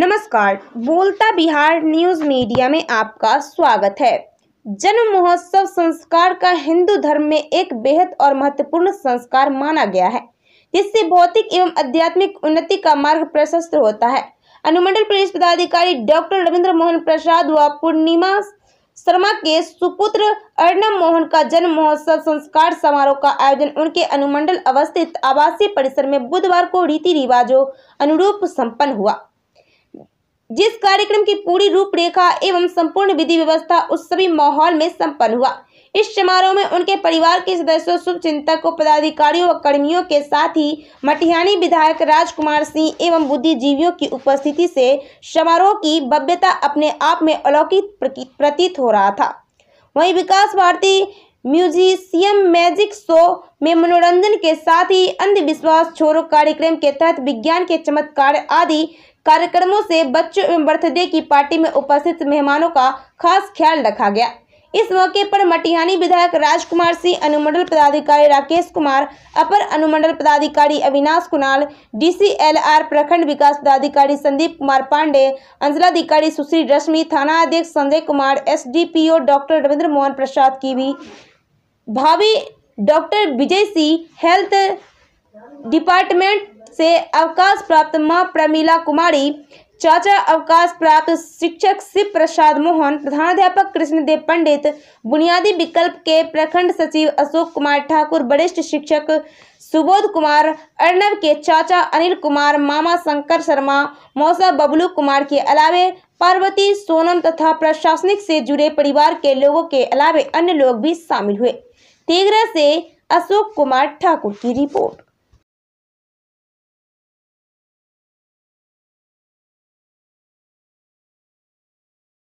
नमस्कार बोलता Bihar news media में आपका स्वागत है जन्म महोत्सव संस्कार का हिंदू धर्म में एक बेहद और महत्वपूर्ण संस्कार माना गया है जिससे भौतिक एवं आध्यात्मिक उन्नति का मार्ग प्रशस्त होता है अनुमंडल पुलिस पदाधिकारी डॉक्टर रविंद्र मोहन प्रसाद व पूर्णिमा शर्मा के सुपुत्र अर्णव मोहन का जन्म महोत्सव संस्कार समारोह का आयोजन उनके अनुमंडल अवस्थित आवासीय परिसर में बुधवार को रीति रिवाजों अनुरूप संपन्न हुआ जिस कार्यक्रम की पूरी रूपरेखा एवं संपूर्ण विधि व्यवस्था उस सभी माहौल में संपन्न हुआ इस समारोह में उनके परिवार के सदस्यों शुभ चिंतक को पदाधिकारियों व कर्मियों के साथ ही मटिहानी विधायक राजकुमार सिंह एवं बुद्धिजीवियों की उपस्थिति से समारोह की भव्यता अपने आप में अलौकिक प्रतीत हो रहा था वहीं Vikas Bharti musician magic show में मनोरंजन के साथ ही अंधविश्वास छोरों कार्यक्रम के तहत विज्ञान के चमत्कार आदि कार्यक्रमों से बच्चों एवं बर्थडे की पार्टी में उपस्थित मेहमानों का खास ख्याल रखा गया इस मौके पर मटिहानी विधायक राजकुमार सिंह अनुमंडल पदाधिकारी राकेश कुमार अपर अनुमंडल पदाधिकारी अविनाश कुणाल डीसीएलआर प्रखंड विकास पदाधिकारी संदीप कुमार पांडे अंचलाधिकारी सुश्री रश्मि थाना अध्यक्ष संजय कुमार एसडीपीओ डॉक्टर रविंद्र मोहन प्रसाद की भी भावी doctor Vijay Singh health department से अवकाश प्राप्त मां प्रमीला कुमारी चाचा अवकाश प्राप्त शिक्षक शिव प्रसाद मोहन प्रधानाध्यापक कृष्णदेव पंडित बुनियादी विकल्प के प्रखंड सचिव अशोक कुमार ठाकुर वरिष्ठ शिक्षक सुबोध कुमार अर्णव के चाचा अनिल कुमार मामा शंकर शर्मा मौसा बबलू कुमार के अलावे पार्वती सोनम तथा प्रशासनिक से जुड़े परिवार के लोगों के अलावे अन्य लोग भी शामिल हुए तेगरा से अशोक कुमार ठाकुर की रिपोर्ट